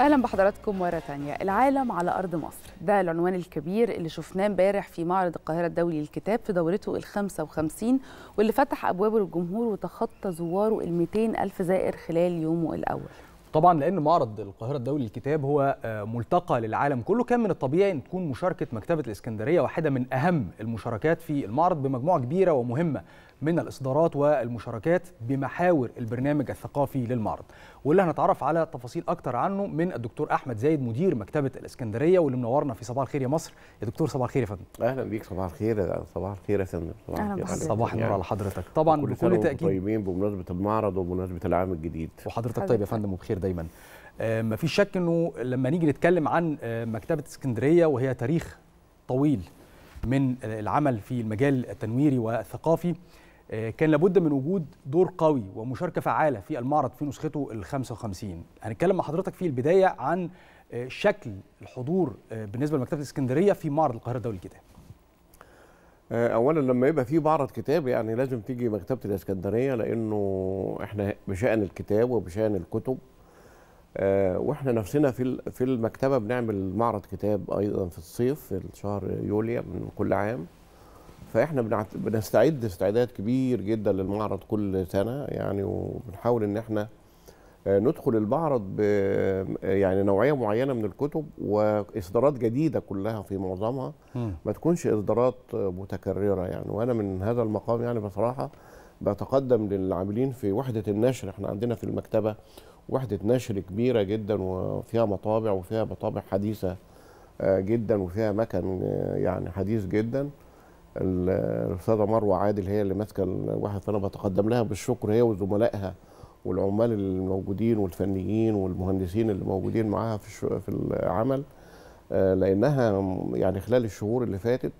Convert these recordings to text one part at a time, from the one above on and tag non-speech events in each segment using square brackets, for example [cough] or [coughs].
اهلا بحضراتكم مره تانية العالم على ارض مصر ده العنوان الكبير اللي شفناه امبارح في معرض القاهره الدولي للكتاب في دورته ال 55 واللي فتح ابوابه للجمهور وتخطى زواره ال الف زائر خلال يومه الاول طبعا لان معرض القاهره الدولي للكتاب هو آه، ملتقى للعالم كله كان من الطبيعي ان تكون مشاركه مكتبه الاسكندريه واحده من اهم المشاركات في المعرض بمجموعه كبيره ومهمه من الاصدارات والمشاركات بمحاور البرنامج الثقافي للمعرض واللي هنتعرف على تفاصيل اكتر عنه من الدكتور احمد زايد مدير مكتبه الاسكندريه واللي منورنا في صباح الخير يا مصر يا دكتور صباح الخير يا فندم اهلا بيك صباح الخير صباح الخير يا فندم صباح الخير صباح النور على حضرتك طبعا بكل تاكيد طيبين بمناسبه المعرض وبمناسبه العام الجديد وحضرتك طيب يا فندم وبخير دايما آه، ما فيش شك انه لما نيجي نتكلم عن آه، مكتبه اسكندريه وهي تاريخ طويل من آه، العمل في المجال التنويري والثقافي آه، كان لابد من وجود دور قوي ومشاركه فعاله في المعرض في نسخته ال 55 هنتكلم مع حضرتك في البدايه عن آه، شكل الحضور آه، بالنسبه لمكتبه الاسكندريه في معرض القاهره الدولي للكتاب اولا لما يبقى في معرض كتاب يعني لازم تيجي مكتبه الاسكندريه لانه احنا بشان الكتاب وبشان الكتب واحنا نفسنا في في المكتبه بنعمل معرض كتاب ايضا في الصيف في شهر يوليو من كل عام فاحنا بنستعد استعداد كبير جدا للمعرض كل سنه يعني وبنحاول ان احنا آه، ندخل المعرض ب يعني نوعيه معينه من الكتب واصدارات جديده كلها في معظمها ما تكونش اصدارات متكرره يعني وانا من هذا المقام يعني بصراحه بتقدم للعاملين في وحده النشر احنا عندنا في المكتبه وحده نشر كبيره جدا وفيها مطابع وفيها مطابع حديثه آه، جدا وفيها مكن آه، يعني حديث جدا الاستاذه مروه عادل هي اللي ماسكه الواحد فانا بتقدم لها بالشكر هي وزملائها والعمال الموجودين والفنيين والمهندسين اللي موجودين معاها في في العمل آه، لانها يعني خلال الشهور اللي فاتت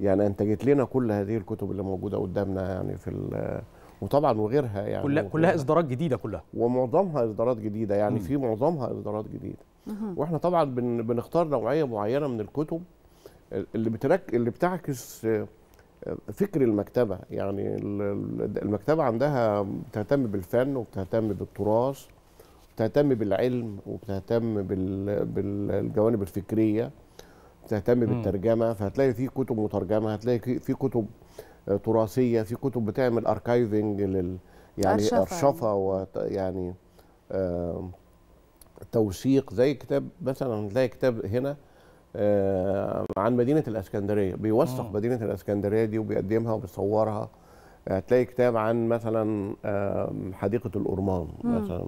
يعني انتجت لنا كل هذه الكتب اللي موجوده قدامنا يعني في وطبعا وغيرها يعني كلها, كلها اصدارات جديده كلها ومعظمها اصدارات جديده يعني م. في معظمها اصدارات جديده واحنا طبعا بن بنختار نوعيه معينه من الكتب اللي بترك اللي بتعكس آه، فكر المكتبه يعني المكتبه عندها بتهتم بالفن وبتهتم بالتراث بتهتم بالعلم وبتهتم بالجوانب الفكريه بتهتم بالترجمه فهتلاقي في كتب مترجمه هتلاقي في كتب آه، تراثيه في كتب بتعمل اركايفنج لل يعني أرشفة, يعني. أرشفة ويعني توثيق زي كتاب مثلا هتلاقي كتاب هنا آه، عن مدينه الاسكندريه بيوثق آه. مدينه الاسكندريه دي وبيقدمها وبيصورها آه، هتلاقي كتاب عن مثلا حديقه الأرمان مثلا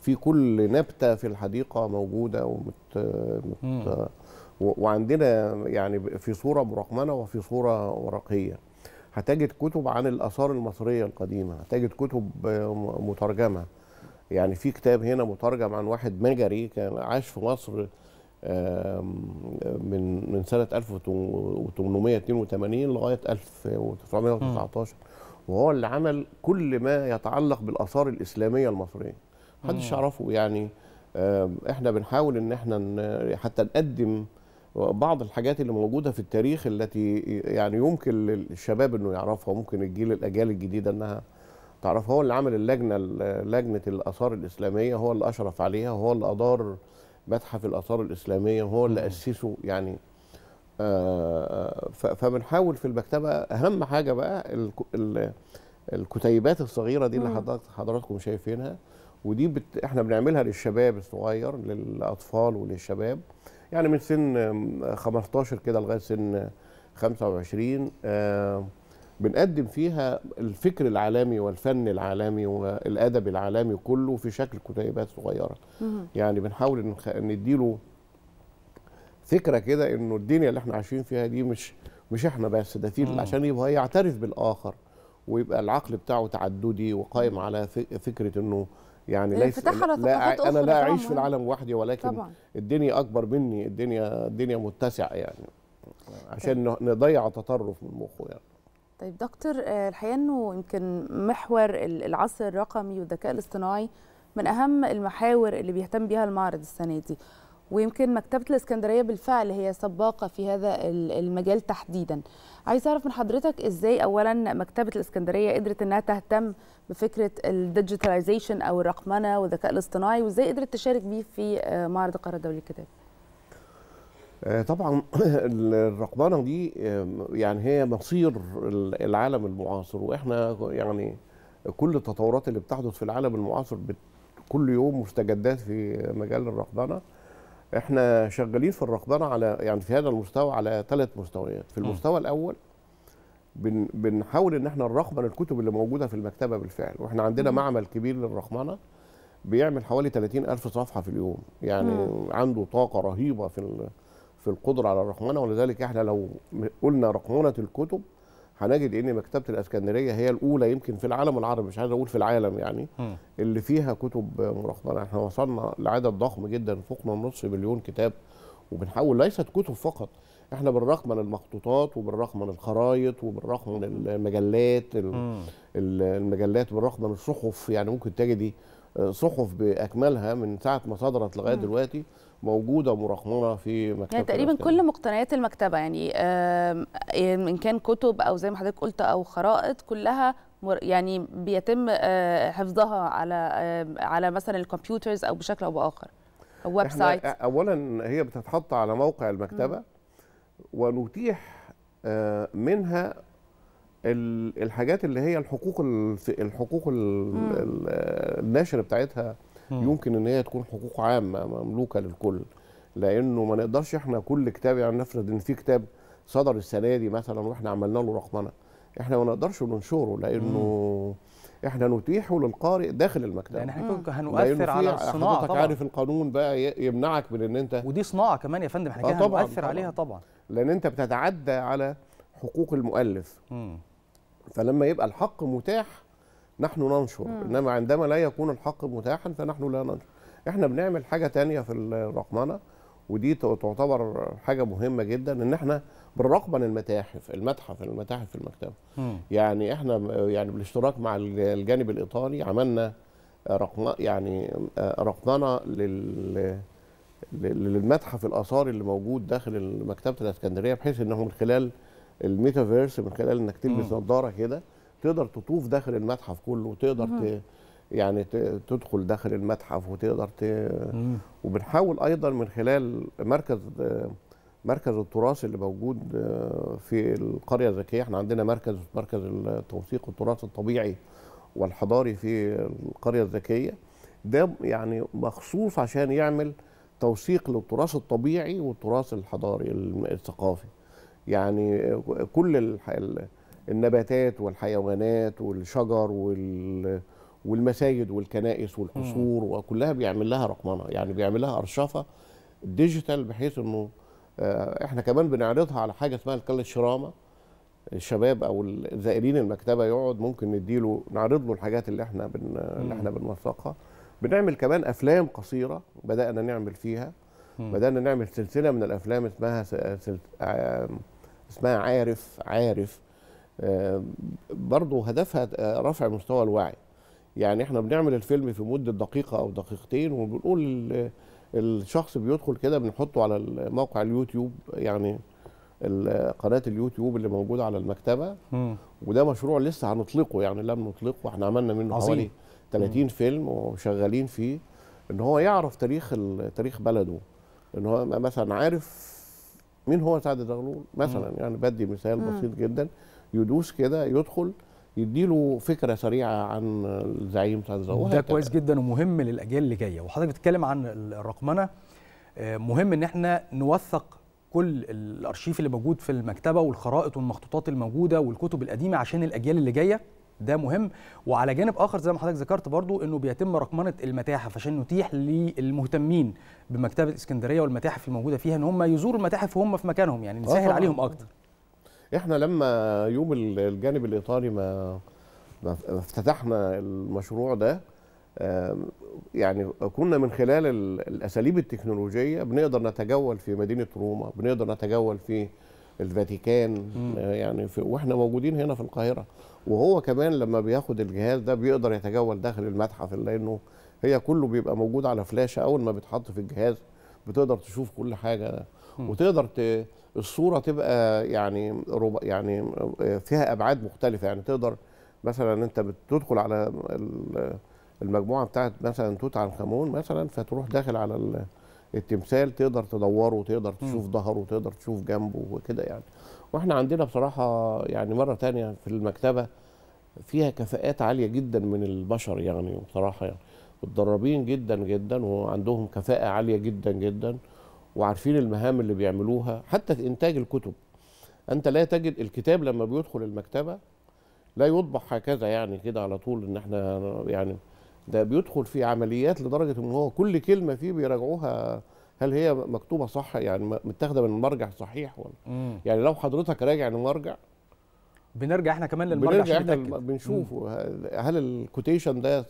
في كل نبته في الحديقه موجوده ومت مت وعندنا يعني في صوره مرقمنه وفي صوره ورقيه هتجد كتب عن الاثار المصريه القديمه هتجد كتب مترجمه يعني في كتاب هنا مترجم عن واحد مجري كان عاش في مصر من من سنه 1882 لغايه 1919 وهو اللي عمل كل ما يتعلق بالاثار الاسلاميه المصريه محدش يعرفه يعني احنا بنحاول ان احنا حتى نقدم بعض الحاجات اللي موجوده في التاريخ التي يعني يمكن للشباب انه يعرفها ممكن الجيل الاجيال الجديده انها تعرفها هو اللي عمل اللجنه لجنه الاثار الاسلاميه هو اللي اشرف عليها هو اللي ادار متحف الاثار الاسلاميه وهو اللي اسسه يعني آه، فبنحاول في المكتبه اهم حاجه بقى الكتيبات الصغيره دي اللي حضراتكم شايفينها ودي بت... احنا بنعملها للشباب الصغير للاطفال وللشباب يعني من سن 15 كده لغايه سن 25 آه بنقدم فيها الفكر العالمي والفن العالمي والادب العالمي كله في شكل كتيبات صغيره يعني بنحاول نديله فكره كده انه الدنيا اللي احنا عايشين فيها دي مش مش احنا بس ده في عشان يبقى يعترف بالاخر ويبقى العقل بتاعه تعددي وقائم على فكره انه يعني, يعني ليس لا انا لا اعيش في العالم وحدي ولكن طبعا. الدنيا اكبر مني الدنيا الدنيا متسعه يعني طيب. عشان نضيع تطرف من مخه يعني طيب دكتور آه، الحقيقه انه يمكن محور العصر الرقمي والذكاء الاصطناعي من اهم المحاور اللي بيهتم بيها المعرض السنه دي ويمكن مكتبه الاسكندريه بالفعل هي سباقه في هذا المجال تحديدا عايز اعرف من حضرتك ازاي اولا مكتبه الاسكندريه قدرت انها تهتم بفكره الديجيتاليزيشن او الرقمنه والذكاء الاصطناعي وازاي قدرت تشارك بيه في آه، معرض القاهره الدولي للكتاب آه، طبعا [coughs] الرقبنه دي آه، يعني هي مصير العالم المعاصر واحنا يعني كل التطورات اللي بتحدث في العالم المعاصر كل يوم مستجدات في مجال الرقبنه احنا شغالين في الرقبنه على يعني في هذا المستوى على ثلاث مستويات في المستوى الاول بن بنحاول ان احنا نرقبن الكتب اللي موجوده في المكتبه بالفعل واحنا عندنا معمل كبير للرقمنه بيعمل حوالي 30 ألف صفحة في اليوم يعني مم. عنده طاقة رهيبة في في القدرة على الرقمنة ولذلك احنا لو قلنا رقمنة الكتب هنجد ان مكتبه الاسكندريه هي الاولى يمكن في العالم العربي مش عايز اقول في العالم يعني م. اللي فيها كتب مرقمنه احنا وصلنا لعدد ضخم جدا فوقنا نص مليون كتاب وبنحاول ليست كتب فقط احنا بنرقمن المخطوطات وبنرقمن الخرايط وبنرقمن المجلات المجلات بنرقمن الصحف يعني ممكن تجدي آه، صحف باكملها من ساعه ما صدرت لغايه دلوقتي موجوده مرقمه في مكتبه يعني تقريبا كل مقتنيات المكتبه يعني ان كان كتب او زي ما حضرتك قلت او خرائط كلها يعني بيتم آه، حفظها على على مثلا الكمبيوترز او بشكل او باخر او ويب سايت اولا هي بتتحط على موقع المكتبه ونتيح آه، منها الحاجات اللي هي الحقوق الحقوق آه، الناشر بتاعتها يمكن ان هي تكون حقوق عامه مملوكه للكل لانه ما نقدرش احنا كل كتاب يعني نفرض ان في كتاب صدر السنه دي مثلا واحنا عملنا له رقمنه احنا ما نقدرش ننشره لانه احنا نتيحه للقارئ داخل المكتبه يعني احنا هنؤثر على الصناعه حضرتك طبعا عارف القانون بقى يمنعك من ان انت ودي صناعه كمان يا فندم احنا آه، كده هنؤثر طبعًا عليها طبعا لان انت بتتعدى على حقوق المؤلف مم. فلما يبقى الحق متاح نحن ننشر مم. انما عندما لا يكون الحق متاحا فنحن لا ننشر احنا بنعمل حاجه تانية في الرقمنه ودي تعتبر حاجه مهمه جدا ان احنا بنرقبن المتاحف المتحف المتاحف في المكتبه يعني احنا يعني بالاشتراك مع الجانب الايطالي عملنا رقم يعني آه، رقمنه لل للمتحف الاثاري اللي موجود داخل مكتبه الاسكندريه بحيث انه من خلال الميتافيرس من خلال انك تلبس نظاره كده تقدر تطوف داخل المتحف كله وتقدر ت... يعني تدخل داخل المتحف وتقدر ت... وبنحاول ايضا من خلال مركز مركز التراث اللي موجود آه، في القريه الذكيه احنا عندنا مركز مركز التوثيق التراث الطبيعي والحضاري في القريه الذكيه ده يعني مخصوص عشان يعمل توثيق للتراث الطبيعي والتراث الحضاري الثقافي يعني كل النباتات والحيوانات والشجر وال والمساجد والكنائس والقصور وكلها بيعمل لها رقمنه يعني بيعمل لها ارشفه ديجيتال بحيث انه آه، احنا كمان بنعرضها على حاجه اسمها الكاله الشرامه الشباب او الزائرين المكتبه يقعد ممكن نديله نعرض له الحاجات اللي احنا بن اللي احنا بنوثقها بنعمل كمان افلام قصيره بدانا نعمل فيها بدانا نعمل سلسله من الافلام اسمها سلسلة اسمها عارف عارف آه، برضه هدفها آه، رفع مستوى الوعي يعني احنا بنعمل الفيلم في مده دقيقه او دقيقتين وبنقول الشخص بيدخل كده بنحطه على موقع اليوتيوب يعني قناه اليوتيوب اللي موجوده على المكتبه م. وده مشروع لسه هنطلقه يعني لم نطلقه احنا عملنا منه عظيم. حوالي 30 م. فيلم وشغالين فيه ان هو يعرف تاريخ تاريخ بلده ان هو مثلا عارف مين هو سعد زغلول مثلا م. يعني بدي مثال بسيط جدا يدوس كده يدخل يديله فكره سريعه عن الزعيم سانزا ده كويس جدا ومهم للاجيال اللي جايه وحضرتك بتتكلم عن الرقمنه آه، مهم ان احنا نوثق كل الارشيف اللي موجود في المكتبه والخرائط والمخطوطات الموجوده والكتب القديمه عشان الاجيال اللي جايه ده مهم وعلى جانب اخر زي ما حضرتك ذكرت برضو انه بيتم رقمنه المتاحف عشان نتيح للمهتمين بمكتبه اسكندريه والمتاحف الموجوده فيها ان هم يزوروا المتاحف وهم في مكانهم يعني نسهل آه عليهم اكتر احنا لما يوم الجانب الايطالي ما افتتحنا المشروع ده يعني كنا من خلال الاساليب التكنولوجيه بنقدر نتجول في مدينه روما بنقدر نتجول في الفاتيكان آه، يعني في واحنا موجودين هنا في القاهره وهو كمان لما بياخد الجهاز ده بيقدر يتجول داخل المتحف لانه هي كله بيبقى موجود على فلاشه اول ما بيتحط في الجهاز بتقدر تشوف كل حاجه وتقدر الصوره تبقى يعني يعني فيها ابعاد مختلفه يعني تقدر مثلا انت بتدخل على المجموعه بتاعت مثلا توت عنخ امون مثلا فتروح داخل على التمثال تقدر تدوره وتقدر تشوف ظهره وتقدر تشوف جنبه وكده يعني واحنا عندنا بصراحه يعني مره ثانيه في المكتبه فيها كفاءات عاليه جدا من البشر يعني بصراحه يعني متدربين جدا جدا وعندهم كفاءه عاليه جدا جدا وعارفين المهام اللي بيعملوها حتى في انتاج الكتب انت لا تجد الكتاب لما بيدخل المكتبه لا يطبع هكذا يعني كده على طول ان احنا يعني ده بيدخل في عمليات لدرجه ان هو كل كلمه فيه بيراجعوها هل هي مكتوبه صح يعني متاخده من المرجع صحيح ولا مم. يعني لو حضرتك راجع المرجع بنرجع احنا كمان للمرجع بنرجع احنا بنشوف هل الكوتيشن ده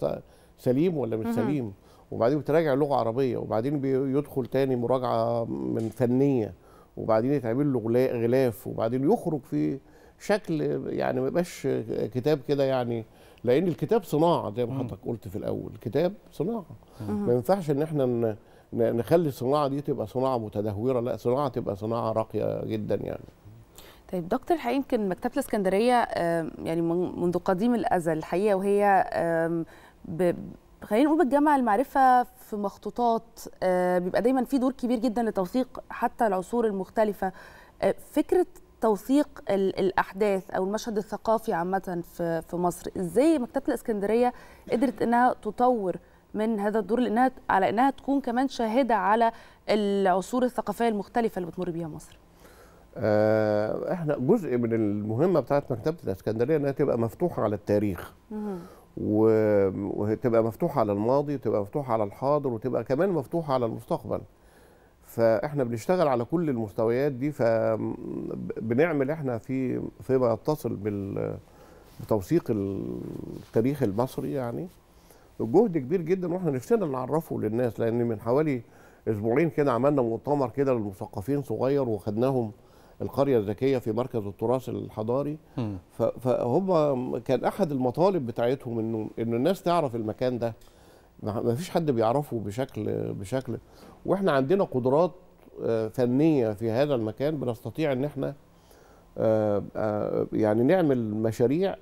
سليم ولا مش سليم وبعدين بتراجع لغه عربيه وبعدين بيدخل تاني مراجعه من فنيه وبعدين يتعمل له غلاف وبعدين يخرج في شكل يعني ما يبقاش كتاب كده يعني لان الكتاب صناعه زي ما حضرتك قلت في الاول الكتاب صناعه ما ينفعش ان احنا نخلي الصناعه دي تبقى صناعه متدهوره لا صناعه تبقى صناعه راقيه جدا يعني طيب دكتور الحقيقه يمكن مكتبه الاسكندريه يعني منذ قديم الازل الحقيقه وهي خلينا نقول بتجمع المعرفه في مخطوطات آه، بيبقى دايما في دور كبير جدا لتوثيق حتى العصور المختلفه آه، فكره توثيق الاحداث او المشهد الثقافي عامه في في مصر ازاي مكتبه الاسكندريه قدرت انها تطور من هذا الدور لانها على انها تكون كمان شاهده على العصور الثقافيه المختلفه اللي بتمر بيها مصر آه، احنا جزء من المهمه بتاعت مكتبه الاسكندريه انها تبقى مفتوحه على التاريخ وتبقى مفتوحه على الماضي وتبقى مفتوحه على الحاضر وتبقى كمان مفتوحه على المستقبل فاحنا بنشتغل على كل المستويات دي فبنعمل احنا في فيما يتصل بتوثيق التاريخ المصري يعني جهد كبير جدا واحنا نفسنا نعرفه للناس لان من حوالي اسبوعين كده عملنا مؤتمر كده للمثقفين صغير وخدناهم القرية الذكية في مركز التراث الحضاري فهم كان أحد المطالب بتاعتهم إنه إنه الناس تعرف المكان ده ما فيش حد بيعرفه بشكل بشكل واحنا عندنا قدرات آه، فنيه في هذا المكان بنستطيع ان احنا آه، آه، يعني نعمل مشاريع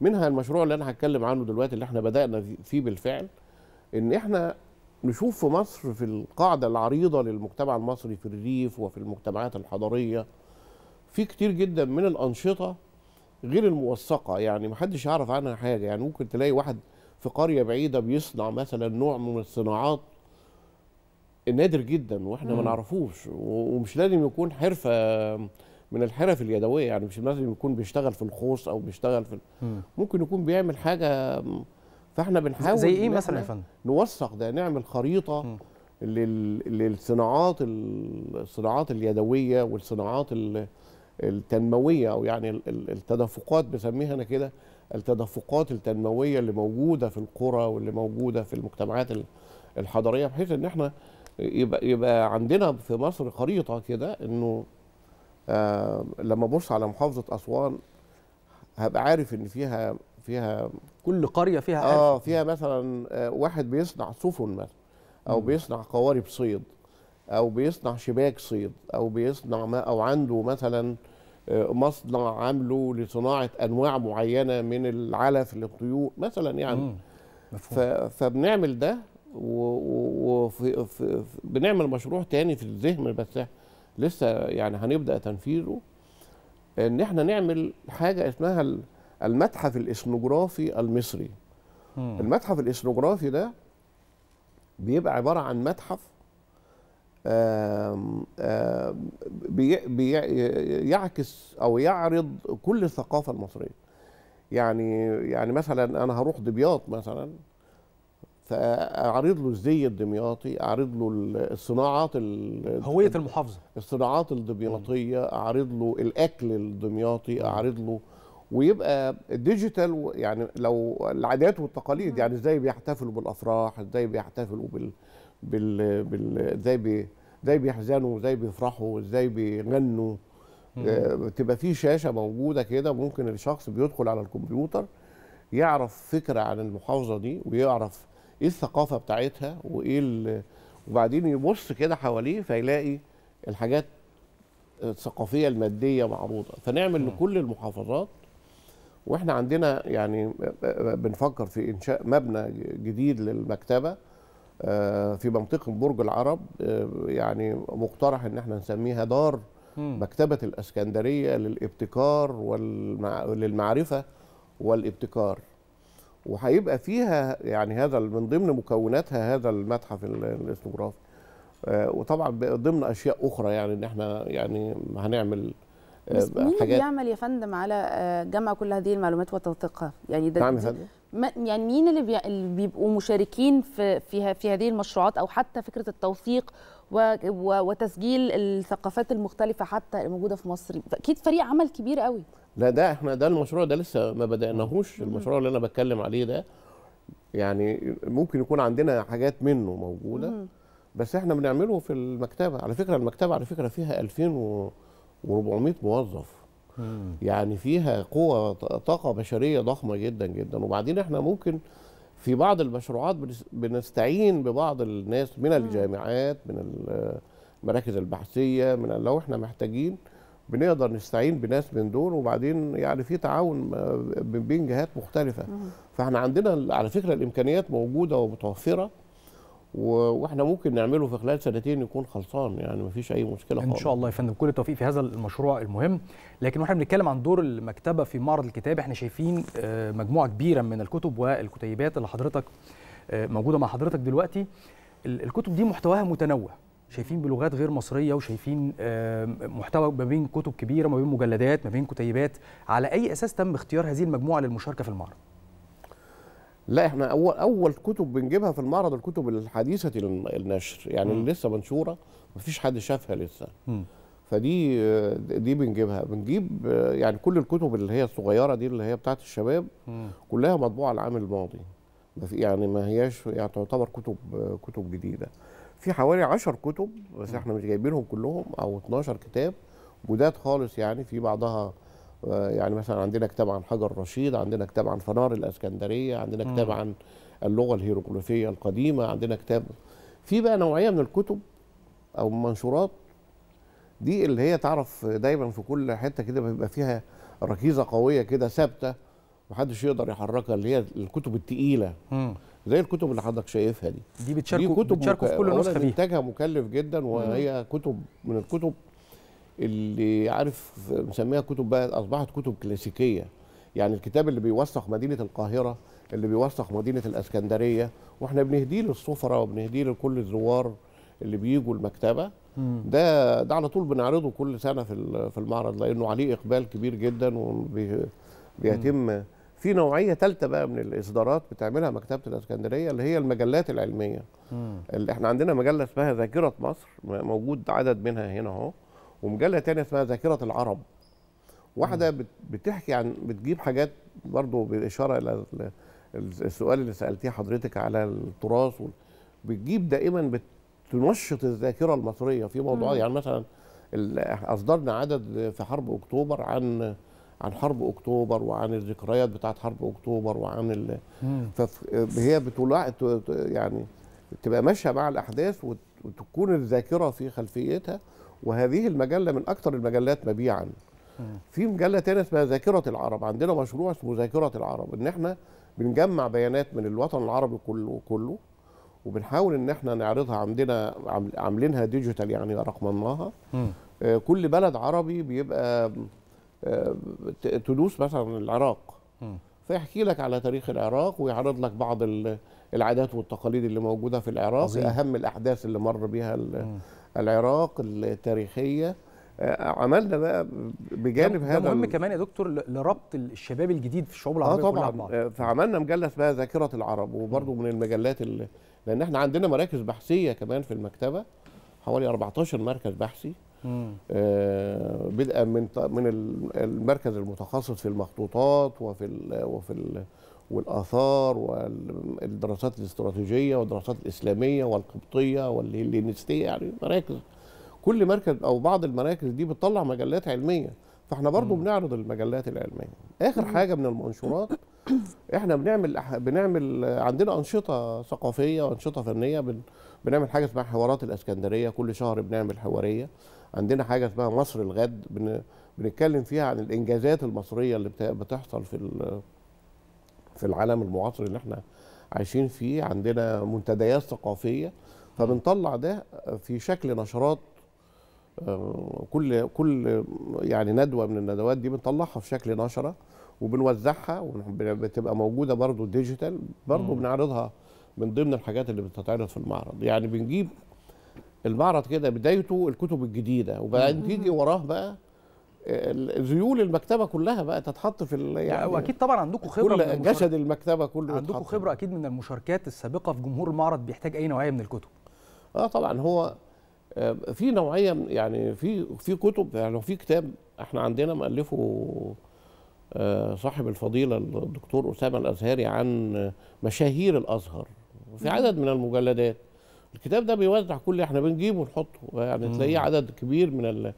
منها المشروع اللي انا هتكلم عنه دلوقتي اللي احنا بدانا فيه بالفعل ان احنا نشوف في مصر في القاعدة العريضة للمجتمع المصري في الريف وفي المجتمعات الحضرية في كتير جدا من الأنشطة غير الموثقة يعني محدش يعرف عنها حاجة يعني ممكن تلاقي واحد في قرية بعيدة بيصنع مثلا نوع من الصناعات نادر جدا واحنا ما نعرفوش ومش لازم يكون حرفة من الحرف اليدوية يعني مش لازم يكون بيشتغل في الخوص أو بيشتغل في ممكن يكون بيعمل حاجة فاحنا بنحاول زي ايه مثلا يا فندم نوثق ده نعمل خريطه م. للصناعات الصناعات اليدويه والصناعات التنمويه او يعني التدفقات بسميها انا كده التدفقات التنمويه اللي موجوده في القرى واللي موجوده في المجتمعات الحضريه بحيث ان احنا يبقى يبقى عندنا في مصر خريطه كده انه آه لما ابص على محافظه اسوان هبقى عارف ان فيها فيها كل قريه فيها اه فيها مثلا آه، واحد بيصنع سفن مثلا او مم. بيصنع قوارب صيد او بيصنع شباك صيد او بيصنع ما او عنده مثلا آه، مصنع عامله لصناعه انواع معينه من العلف للطيور مثلا يعني فبنعمل ده وبنعمل مشروع تاني في الذهن بس لسه يعني هنبدا تنفيذه ان احنا نعمل حاجه اسمها المتحف الاثنوجرافي المصري مم. المتحف الاثنوجرافي ده بيبقى عباره عن متحف بيعكس او يعرض كل الثقافه المصريه يعني يعني مثلا انا هروح دمياط مثلا فاعرض له الزي الدمياطي اعرض له الصناعات هويه المحافظه الصناعات الدمياطيه اعرض له الاكل الدمياطي اعرض له ويبقى الديجيتال يعني لو العادات والتقاليد يعني ازاي بيحتفلوا بالافراح ازاي بيحتفلوا بال بال بال ازاي بي ازاي بيحزنوا ازاي بيفرحوا ازاي بيغنوا آه، تبقى في شاشه موجوده كده ممكن الشخص بيدخل على الكمبيوتر يعرف فكره عن المحافظه دي ويعرف ايه الثقافه بتاعتها وايه وبعدين يبص كده حواليه فيلاقي الحاجات الثقافيه الماديه معروضه فنعمل لكل المحافظات واحنا عندنا يعني بنفكر في انشاء مبنى جديد للمكتبه آه، في منطقه برج العرب آه، يعني مقترح ان احنا نسميها دار مكتبه الاسكندريه للابتكار وللمعرفه والابتكار وهيبقى فيها يعني هذا من ضمن مكوناتها هذا المتحف الاثنوغرافي آه، وطبعا ضمن اشياء اخرى يعني ان احنا يعني هنعمل بس آه، مين حاجات بيعمل يا فندم على آه، جمع كل هذه المعلومات وتوثيقها يعني ده نعم يعني مين اللي, بيبقوا مشاركين في في, في هذه المشروعات او حتى فكره التوثيق وتسجيل الثقافات المختلفه حتى الموجوده في مصر اكيد فريق عمل كبير قوي لا ده احنا ده المشروع ده لسه ما بداناهوش المشروع اللي انا بتكلم عليه ده يعني ممكن يكون عندنا حاجات منه موجوده بس احنا بنعمله في المكتبه على فكره المكتبه على فكره فيها 2000 و و400 موظف مم. يعني فيها قوة طاقة بشرية ضخمة جدا جدا وبعدين احنا ممكن في بعض المشروعات بنستعين ببعض الناس من الجامعات من المراكز البحثية من لو احنا محتاجين بنقدر نستعين بناس من دول وبعدين يعني في تعاون بين جهات مختلفة مم. فاحنا عندنا على فكرة الإمكانيات موجودة ومتوفرة واحنا ممكن نعمله في خلال سنتين يكون خلصان يعني ما فيش اي مشكله خالص ان شاء الله يا فندم كل التوفيق في هذا المشروع المهم لكن واحنا بنتكلم عن دور المكتبه في معرض الكتاب احنا شايفين آه، مجموعه كبيره من الكتب والكتيبات اللي حضرتك آه، موجوده مع حضرتك دلوقتي الكتب دي محتواها متنوع شايفين بلغات غير مصريه وشايفين آه، محتوى ما بين كتب كبيره ما بين مجلدات ما بين كتيبات على اي اساس تم اختيار هذه المجموعه للمشاركه في المعرض لا احنا اول اول كتب بنجيبها في المعرض الكتب الحديثه النشر يعني اللي لسه منشوره ما فيش حد شافها لسه م. فدي دي بنجيبها بنجيب يعني كل الكتب اللي هي الصغيره دي اللي هي بتاعت الشباب م. كلها مطبوعه العام الماضي يعني ما هياش يعني تعتبر كتب كتب جديده في حوالي 10 كتب بس احنا مش جايبينهم كلهم او 12 كتاب جداد خالص يعني في بعضها يعني مثلا عندنا كتاب عن حجر رشيد عندنا كتاب عن فنار الاسكندريه عندنا كتاب عن اللغه الهيروغليفيه القديمه عندنا كتاب في بقى نوعيه من الكتب او المنشورات دي اللي هي تعرف دايما في كل حته كده بيبقى فيها ركيزه قويه كده ثابته محدش يقدر يحركها اللي هي الكتب الثقيله زي الكتب اللي حضرتك شايفها دي دي بتشاركوا بتشاركوا في كل نسخه دي انتاجها مكلف جدا وهي كتب من الكتب اللي عارف نسميها كتب بقى اصبحت كتب كلاسيكيه يعني الكتاب اللي بيوثق مدينه القاهره اللي بيوثق مدينه الاسكندريه واحنا بنهديه للسفراء وبنهديه لكل الزوار اللي بيجوا المكتبه ده ده على طول بنعرضه كل سنه في في المعرض لانه عليه اقبال كبير جدا وبيتم في نوعيه ثالثه بقى من الاصدارات بتعملها مكتبه الاسكندريه اللي هي المجلات العلميه اللي احنا عندنا مجله اسمها ذاكره مصر موجود عدد منها هنا اهو ومجله تانية اسمها ذاكره العرب واحده بتحكي عن بتجيب حاجات برضو بالاشاره الى السؤال اللي سالتيه حضرتك على التراث بتجيب دائما بتنشط الذاكره المصريه في موضوعات يعني مثلا اصدرنا عدد في حرب اكتوبر عن عن حرب اكتوبر وعن الذكريات بتاعت حرب اكتوبر وعن ال... فهي يعني تبقى ماشيه مع الاحداث وتكون الذاكره في خلفيتها وهذه المجله من اكثر المجلات مبيعا في مجله تانية اسمها ذاكره العرب عندنا مشروع اسمه ذاكره العرب ان احنا بنجمع بيانات من الوطن العربي كله كله وبنحاول ان احنا نعرضها عندنا عاملينها ديجيتال يعني رقمناها كل بلد عربي بيبقى آه، تدوس مثلا العراق فيحكي لك على تاريخ العراق ويعرض لك بعض العادات والتقاليد اللي موجوده في العراق عظيم. اهم الاحداث اللي مر بها العراق التاريخيه آه، عملنا بقى بجانب ده هذا مهم كمان يا دكتور لربط الشباب الجديد في الشعوب آه، العربيه آه طبعا فعملنا مجله اسمها ذاكره العرب وبرده من المجلات اللي لان احنا عندنا مراكز بحثيه كمان في المكتبه حوالي 14 مركز بحثي آه بدءا من من المركز المتخصص في المخطوطات وفي الـ وفي آه والآثار والدراسات الاستراتيجية والدراسات الإسلامية والقبطية والهلينستية يعني مراكز كل مركز أو بعض المراكز دي بتطلع مجلات علمية فاحنا برضو م. بنعرض المجلات العلمية آخر م. حاجة من المنشورات احنا بنعمل بنعمل عندنا أنشطة ثقافية وأنشطة فنية بن بنعمل حاجة اسمها حوارات الإسكندرية كل شهر بنعمل حوارية عندنا حاجة اسمها مصر الغد بن بنتكلم فيها عن الإنجازات المصرية اللي بتحصل في في العالم المعاصر اللي احنا عايشين فيه عندنا منتديات ثقافيه فبنطلع ده في شكل نشرات آه، كل كل يعني ندوه من الندوات دي بنطلعها في شكل نشره وبنوزعها وبتبقى موجوده برضو ديجيتال برضو مم. بنعرضها من ضمن الحاجات اللي بتتعرض في المعرض يعني بنجيب المعرض كده بدايته الكتب الجديده وبعدين تيجي وراه بقى ذيول المكتبه كلها بقى تتحط في يعني واكيد طبعا عندكم خبره كل جسد المكتبه كله عندكم خبره اكيد من المشاركات السابقه في جمهور المعرض بيحتاج اي نوعيه من الكتب اه طبعا هو آه، في نوعيه يعني في في كتب يعني في كتاب احنا عندنا مالفه آه، صاحب الفضيله الدكتور اسامه الازهري عن مشاهير الازهر في عدد من المجلدات الكتاب ده بيوزع كل احنا بنجيبه ونحطه يعني تلاقيه عدد كبير من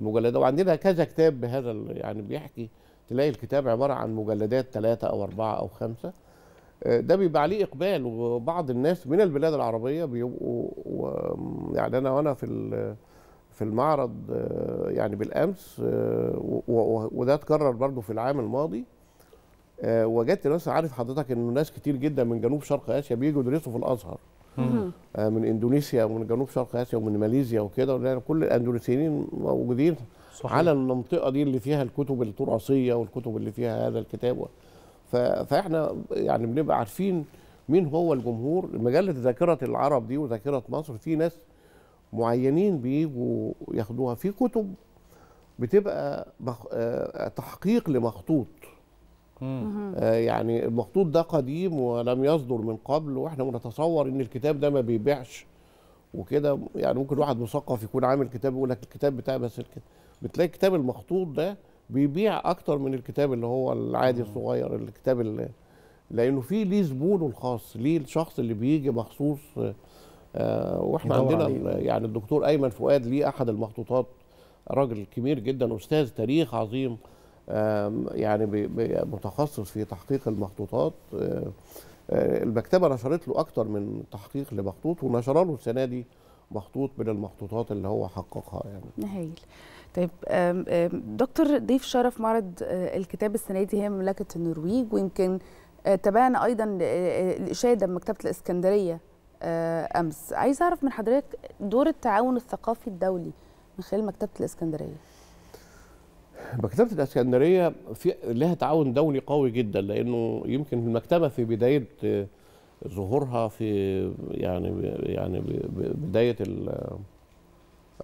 المجلدات وعندنا كذا كتاب بهذا يعني بيحكي تلاقي الكتاب عباره عن مجلدات ثلاثه او اربعه او خمسه آه، ده بيبقى عليه اقبال وبعض الناس من البلاد العربيه بيبقوا يعني انا وانا في في المعرض آه، يعني بالامس آه، وده اتكرر برضه في العام الماضي وجدت ناس عارف حضرتك انه ناس كتير جدا من جنوب شرق اسيا بييجوا يدرسوا في الازهر آه، من اندونيسيا ومن جنوب شرق اسيا ومن ماليزيا وكده لان كل الاندونيسيين موجودين صحيح. على المنطقه دي اللي فيها الكتب التراثيه والكتب اللي فيها هذا الكتاب فاحنا يعني بنبقى عارفين مين هو الجمهور مجله ذاكره العرب دي وذاكره مصر في ناس معينين بيجوا ياخدوها في كتب بتبقى آه، تحقيق لمخطوط آه يعني المخطوط ده قديم ولم يصدر من قبل واحنا بنتصور ان الكتاب ده ما بيبيعش وكده يعني ممكن واحد مثقف يكون عامل كتاب يقول لك الكتاب بتاع بس بتلاقي الكتاب المخطوط ده بيبيع اكتر من الكتاب اللي هو العادي الصغير الكتاب اللي لانه في ليه زبونه الخاص ليه الشخص اللي بيجي مخصوص آه واحنا عندنا عليه. يعني الدكتور ايمن فؤاد ليه احد المخطوطات راجل كبير جدا استاذ تاريخ عظيم يعني متخصص في تحقيق المخطوطات آه، آه، المكتبه نشرت له اكتر من تحقيق لمخطوط ونشر له السنه دي مخطوط من المخطوطات اللي هو حققها يعني نهيل. طيب دكتور ضيف شرف معرض آه، الكتاب السنه دي هي مملكه النرويج ويمكن تابعنا ايضا الاشاده بمكتبه الاسكندريه امس عايز اعرف من حضرتك دور التعاون الثقافي الدولي من خلال مكتبه الاسكندريه مكتبه الاسكندريه في لها تعاون دولي قوي جدا لانه يمكن المكتبه في بدايه ظهورها في يعني يعني بدايه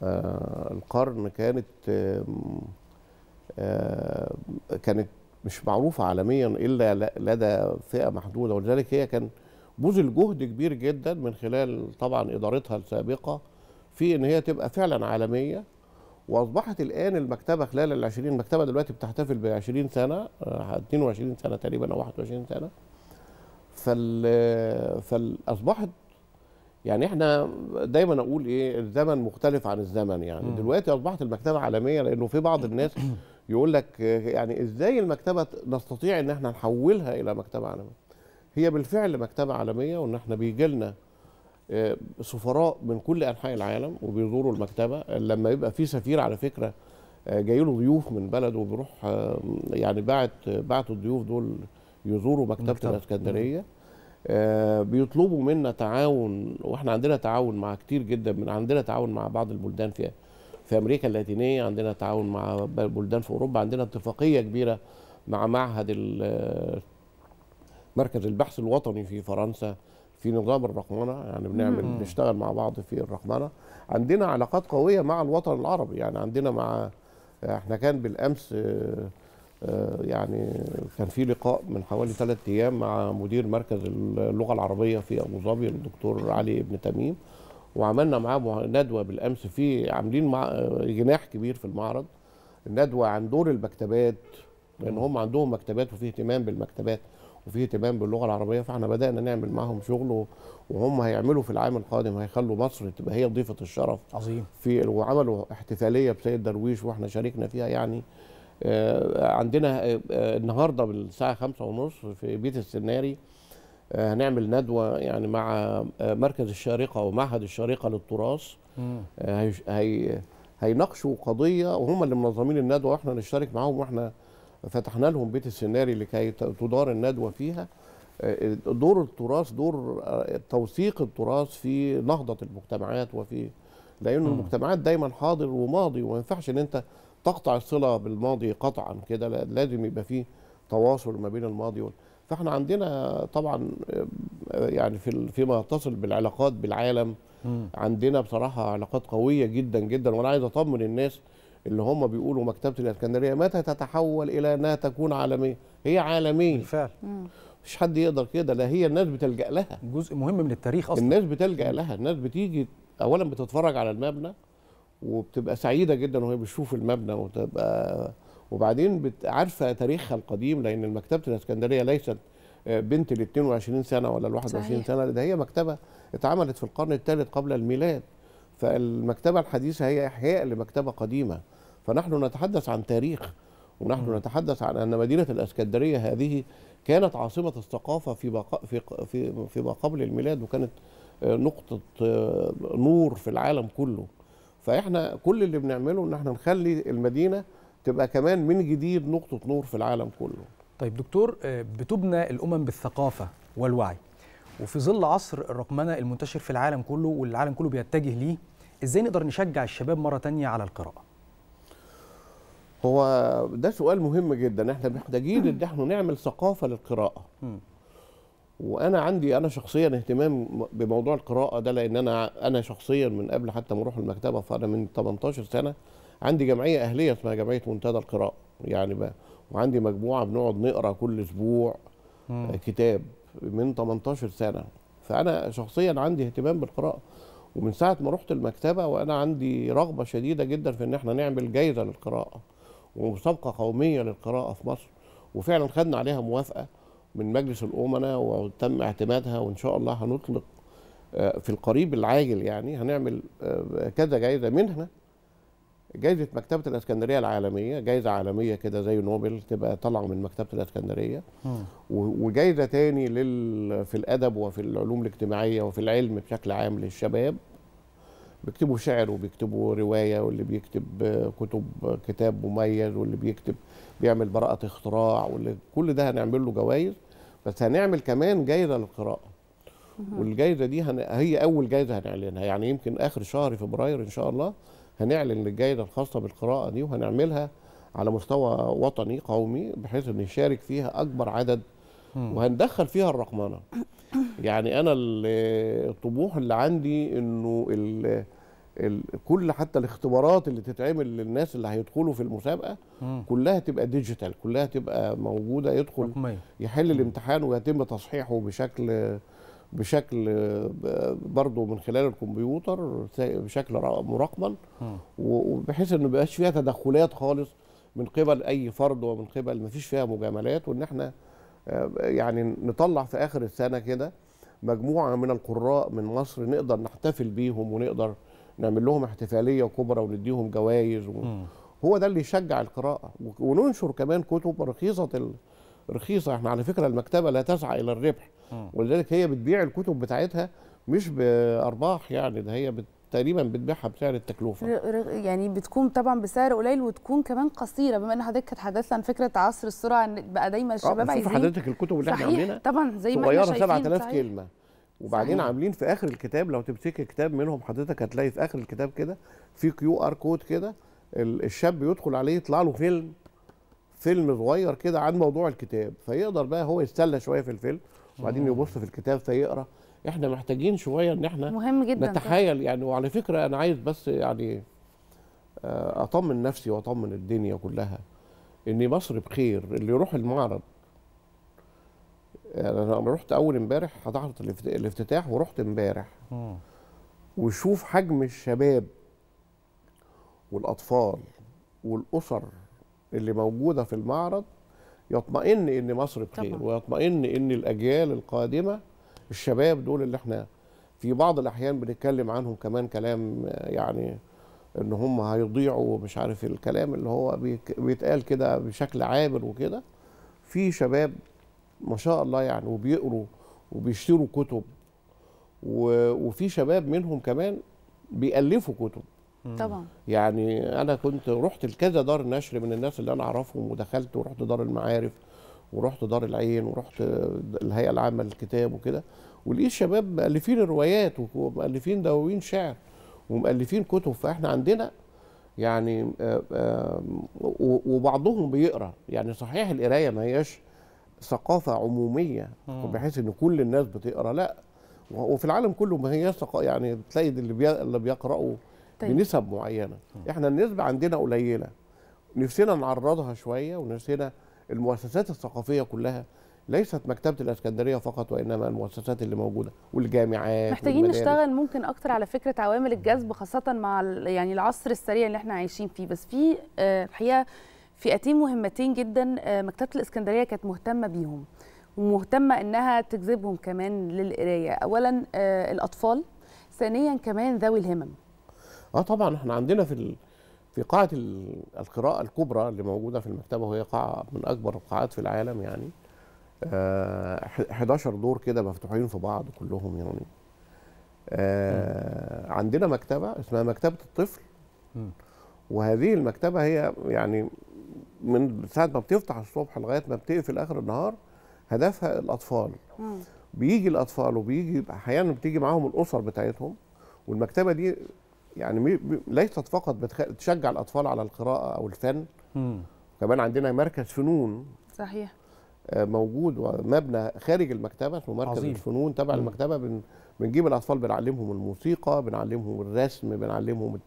آه، القرن كانت آه، كانت مش معروفه عالميا الا لدى فئه محدوده ولذلك هي كان بذل جهد كبير جدا من خلال طبعا ادارتها السابقه في ان هي تبقى فعلا عالميه واصبحت الان المكتبه خلال ال 20 المكتبه دلوقتي بتحتفل ب 20 سنه 22 آه، سنه تقريبا او 21 سنه فال فاصبحت يعني احنا دايما اقول ايه الزمن مختلف عن الزمن يعني دلوقتي اصبحت المكتبه عالميه لانه في بعض الناس [coughs] يقول لك يعني ازاي المكتبه نستطيع ان احنا نحولها الى مكتبه عالميه هي بالفعل مكتبه عالميه وان احنا بيجي لنا آه، سفراء من كل انحاء العالم وبيزوروا المكتبه لما يبقى في سفير على فكره آه، جاي له ضيوف من بلده وبيروح آه، يعني بعت بعت الضيوف دول يزوروا مكتبه مكتب. الاسكندريه بيطلبوا منا تعاون واحنا عندنا تعاون مع كتير جدا من عندنا تعاون مع بعض البلدان في في امريكا اللاتينيه عندنا تعاون مع بلدان في اوروبا عندنا اتفاقيه كبيره مع معهد مركز البحث الوطني في فرنسا في نظام الرقمنه يعني بنعمل بنشتغل مع بعض في الرقمنه عندنا علاقات قويه مع الوطن العربي يعني عندنا مع احنا كان بالامس آه، آه، يعني كان في لقاء من حوالي ثلاث ايام مع مدير مركز اللغه العربيه في ابو ظبي الدكتور علي ابن تميم وعملنا معاه ندوه بالامس في عاملين مع جناح كبير في المعرض الندوه عن دور المكتبات لان هم عندهم مكتبات وفي اهتمام بالمكتبات وفيه اهتمام باللغه العربيه فاحنا بدانا نعمل معاهم شغل وهم هيعملوا في العام القادم هيخلوا مصر تبقى هي ضيفه الشرف عظيم في وعملوا احتفاليه بسيد درويش واحنا شاركنا فيها يعني آه، عندنا آه، آه، النهارده بالساعه خمسة ونص في بيت السناري هنعمل ندوه يعني مع مركز الشارقه ومعهد الشارقه للتراث هي هيناقشوا قضيه وهم اللي منظمين الندوه واحنا نشترك معاهم واحنا فتحنا لهم بيت السيناري لكي تدار الندوه فيها آه، دور التراث دور آه، توثيق التراث في نهضه المجتمعات وفي لان المجتمعات دايما حاضر وماضي وما ينفعش ان انت تقطع الصله بالماضي قطعا كده لازم يبقى فيه تواصل ما بين الماضي وال... فاحنا عندنا طبعا آه، يعني في فيما يتصل بالعلاقات بالعالم عندنا بصراحه علاقات قويه جدا جدا وانا عايز اطمن الناس اللي هم بيقولوا مكتبه الاسكندريه متى تتحول الى انها تكون عالميه هي عالميه بالفعل مش حد يقدر كده لا هي الناس بتلجا لها جزء مهم من التاريخ اصلا الناس بتلجا لها الناس بتيجي اولا بتتفرج على المبنى وبتبقى سعيده جدا وهي بتشوف المبنى وتبقى وبعدين عارفه تاريخها القديم لان مكتبه الاسكندريه ليست آه، بنت ال 22 سنه ولا ال 21 سنه ده هي مكتبه اتعملت في القرن الثالث قبل الميلاد فالمكتبه الحديثه هي احياء لمكتبه قديمه فنحن نتحدث عن تاريخ ونحن نتحدث عن أن مدينة الأسكندرية هذه كانت عاصمة الثقافة في ما في في فيما قبل الميلاد وكانت آه، نقطة آه، نور في العالم كله فإحنا كل اللي بنعمله إن احنا نخلي المدينة تبقى كمان من جديد نقطة نور في العالم كله طيب دكتور آه، بتبنى الأمم بالثقافة والوعي وفي ظل عصر الرقمنة المنتشر في العالم كله والعالم كله بيتجه ليه إزاي نقدر نشجع الشباب مرة تانية على القراءة هو ده سؤال مهم جدا احنا محتاجين ان احنا نعمل ثقافه للقراءه وانا عندي انا شخصيا اهتمام بموضوع القراءه ده لان انا انا شخصيا من قبل حتى ما اروح المكتبه فانا من 18 سنه عندي جمعيه اهليه اسمها جمعيه منتدى القراءه يعني بقى وعندي مجموعه بنقعد نقرا كل اسبوع كتاب من 18 سنه فانا شخصيا عندي اهتمام بالقراءه ومن ساعه ما رحت المكتبه وانا عندي رغبه شديده جدا في ان احنا نعمل جايزه للقراءه ومسابقه قوميه للقراءه في مصر وفعلا خدنا عليها موافقه من مجلس الامناء وتم اعتمادها وان شاء الله هنطلق آه، في القريب العاجل يعني هنعمل آه، كذا جايزه منها جايزه مكتبه الاسكندريه العالميه جايزه عالميه كده زي نوبل تبقى طالعه من مكتبه الاسكندريه وجايزه تاني لل في الادب وفي العلوم الاجتماعيه وفي العلم بشكل عام للشباب بيكتبوا شعر وبيكتبوا روايه واللي بيكتب كتب كتاب مميز واللي بيكتب بيعمل براءه اختراع واللي كل ده هنعمل له جوائز بس هنعمل كمان جايزه للقراءه والجائزه دي هن... هي اول جائزه هنعلنها يعني يمكن اخر شهر فبراير ان شاء الله هنعلن الجائزه الخاصه بالقراءه دي وهنعملها على مستوى وطني قومي بحيث ان يشارك فيها اكبر عدد وهندخل فيها الرقمنه يعني انا الطموح اللي عندي انه الـ الـ كل حتى الاختبارات اللي تتعمل للناس اللي هيدخلوا في المسابقه مم. كلها تبقى ديجيتال كلها تبقى موجوده يدخل رقمية. يحل الامتحان ويتم تصحيحه بشكل بشكل برضه من خلال الكمبيوتر بشكل مرقما وبحيث انه ما يبقاش فيها تدخلات خالص من قبل اي فرد ومن قبل ما فيش فيها مجاملات وان احنا يعني نطلع في اخر السنه كده مجموعه من القراء من مصر نقدر نحتفل بيهم ونقدر نعمل لهم احتفاليه كبرى ونديهم جوائز هو ده اللي يشجع القراءه وننشر كمان كتب رخيصه رخيصه احنا على فكره المكتبه لا تسعى الى الربح ولذلك هي بتبيع الكتب بتاعتها مش بارباح يعني ده هي بت... تقريبا بتبيعها بسعر التكلفه يعني بتكون طبعا بسعر قليل وتكون كمان قصيره بما ان حضرتك هتحدثنا عن فكره عصر السرعه ان بقى دايما آه، الشباب عايزين حضرتك الكتب اللي احنا عاملينها طبعا زي ما احنا شايفين 7000 كلمه وبعدين صحيح. عاملين في اخر الكتاب لو تمسك كتاب منهم حضرتك هتلاقي في اخر الكتاب كده في كيو ار كود كده الشاب يدخل عليه يطلع له فيلم فيلم صغير كده عن موضوع الكتاب فيقدر بقى هو يتسلى شويه في الفيلم وبعدين يبص في الكتاب فيقرا احنا محتاجين شويه ان احنا مهم جدا نتحايل يعني وعلى فكره انا عايز بس يعني آه، اطمن نفسي واطمن الدنيا كلها ان مصر بخير اللي يروح المعرض يعني انا رحت اول امبارح حضرت الافتتاح ورحت امبارح وشوف حجم الشباب والاطفال والاسر اللي موجوده في المعرض يطمئن ان مصر بخير ويطمئن ان الاجيال القادمه الشباب دول اللي احنا في بعض الاحيان بنتكلم عنهم كمان كلام يعني ان هم هيضيعوا ومش عارف الكلام اللي هو بيتقال كده بشكل عابر وكده في شباب ما شاء الله يعني وبيقروا وبيشتروا كتب وفي شباب منهم كمان بيألفوا كتب طبعا يعني انا كنت رحت لكذا دار نشر من الناس اللي انا اعرفهم ودخلت ورحت دار المعارف ورحت دار العين ورحت الهيئه العامه للكتاب وكده ولقيت شباب مؤلفين روايات ومؤلفين دواوين شعر ومؤلفين كتب فاحنا عندنا يعني آه، آه، وبعضهم بيقرا يعني صحيح القرايه ما هياش ثقافه عموميه بحيث ان كل الناس بتقرا لا وفي العالم كله ما هياش يعني بتلاقي اللي اللي بيقراوا طيب. بنسب معينه احنا النسبه عندنا قليله نفسنا نعرضها شويه ونفسنا المؤسسات الثقافيه كلها ليست مكتبه الاسكندريه فقط وانما المؤسسات اللي موجوده والجامعات محتاجين نشتغل ممكن اكتر على فكره عوامل الجذب خاصه مع يعني العصر السريع اللي احنا عايشين فيه بس في آه، الحقيقه فئتين مهمتين جدا آه، مكتبه الاسكندريه كانت مهتمه بيهم ومهتمه انها تجذبهم كمان للقرايه اولا آه، الاطفال ثانيا كمان ذوي الهمم اه طبعا احنا عندنا في في قاعة القراءة الكبرى اللي موجودة في المكتبة وهي قاعة من أكبر القاعات في العالم يعني 11 آه، دور كده مفتوحين في بعض كلهم يعني آه، عندنا مكتبة اسمها مكتبة الطفل وهذه المكتبة هي يعني من ساعة ما بتفتح الصبح لغاية ما بتقفل آخر النهار هدفها الأطفال بيجي الأطفال وبيجي أحيانا بتيجي معاهم الأسر بتاعتهم والمكتبة دي يعني ليست فقط بتخ... تشجع الاطفال على القراءه او الفن مم. كمان عندنا مركز فنون صحيح آه، موجود ومبنى خارج المكتبه اسمه مركز عظيم. الفنون تبع مم. المكتبه بن... بنجيب الاطفال بنعلمهم الموسيقى بنعلمهم الرسم بنعلمهم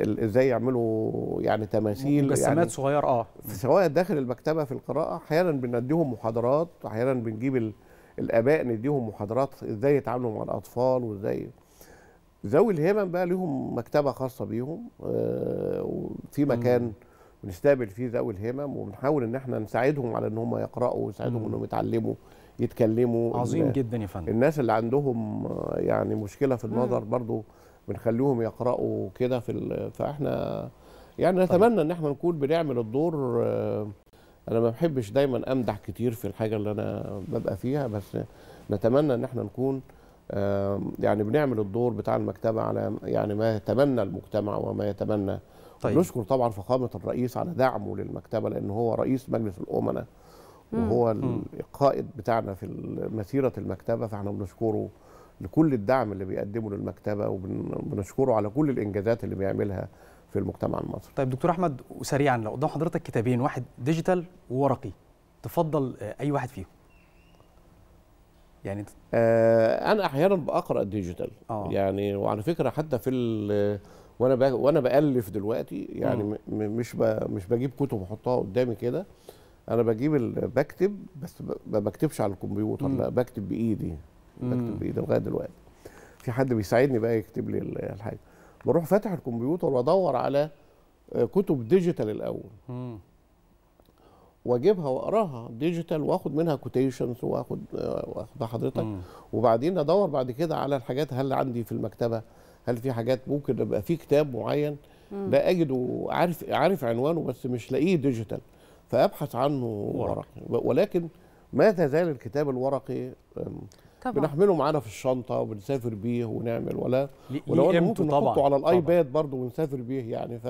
ازاي يعملوا يعني تماثيل مجسمات يعني صغيره اه سواء داخل المكتبه في القراءه احيانا بنديهم محاضرات احيانا بنجيب الاباء نديهم محاضرات ازاي يتعاملوا مع الاطفال وازاي ذوي الهمم بقى لهم مكتبه خاصه بيهم آه، في مكان بنستقبل فيه ذوي الهمم وبنحاول ان احنا نساعدهم على ان هم يقراوا ونساعدهم انهم يتعلموا يتكلموا عظيم جدا يا فندم الناس اللي عندهم آه، يعني مشكله في النظر برضو بنخليهم يقراوا كده في فاحنا يعني طيب. نتمنى طيب. ان احنا نكون بنعمل الدور آه، انا ما بحبش دايما امدح كتير في الحاجه اللي انا ببقى فيها بس نتمنى ان احنا نكون يعني بنعمل الدور بتاع المكتبه على يعني ما يتمنى المجتمع وما يتمنى طيب. نشكر طبعا فخامه الرئيس على دعمه للمكتبه لان هو رئيس مجلس الامناء وهو مم. القائد بتاعنا في مسيره المكتبه فاحنا بنشكره لكل الدعم اللي بيقدمه للمكتبه وبنشكره على كل الانجازات اللي بيعملها في المجتمع المصري. طيب دكتور احمد وسريعا لو قدام حضرتك كتابين واحد ديجيتال وورقي تفضل آه، اي واحد فيهم. يعني آه انا احيانا بقرا ديجيتال آه. يعني وعلى فكره حتى في وانا وانا بالف دلوقتي يعني م. مش ب... مش بجيب كتب احطها قدامي كده انا بجيب بكتب بس ما بكتبش على الكمبيوتر م. لا بكتب بايدي بكتب بايدي لغايه دلوقتي في حد بيساعدني بقى يكتب لي الحاجه بروح فاتح الكمبيوتر وادور على آه، كتب ديجيتال الاول م. واجيبها واقراها ديجيتال واخد منها كوتيشنز واخد آه، واخد حضرتك مم. وبعدين ادور بعد كده على الحاجات هل عندي في المكتبه هل في حاجات ممكن يبقى في كتاب معين لا اجده عارف عارف عنوانه بس مش لاقيه ديجيتال فابحث عنه ورقي ولكن ما تزال الكتاب الورقي طبعا. بنحمله معانا في الشنطه وبنسافر بيه ونعمل ولا ولو e ممكن نحطه على الايباد برضه ونسافر بيه يعني ف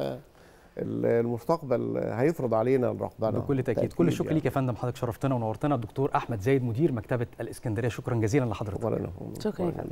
المستقبل هيفرض علينا رقبنا بكل تاكيد كل الشكر يعني. ليك يا فندم حضرتك شرفتنا ونورتنا الدكتور احمد زايد مدير مكتبه الاسكندريه شكرا جزيلا لحضرتك شكرا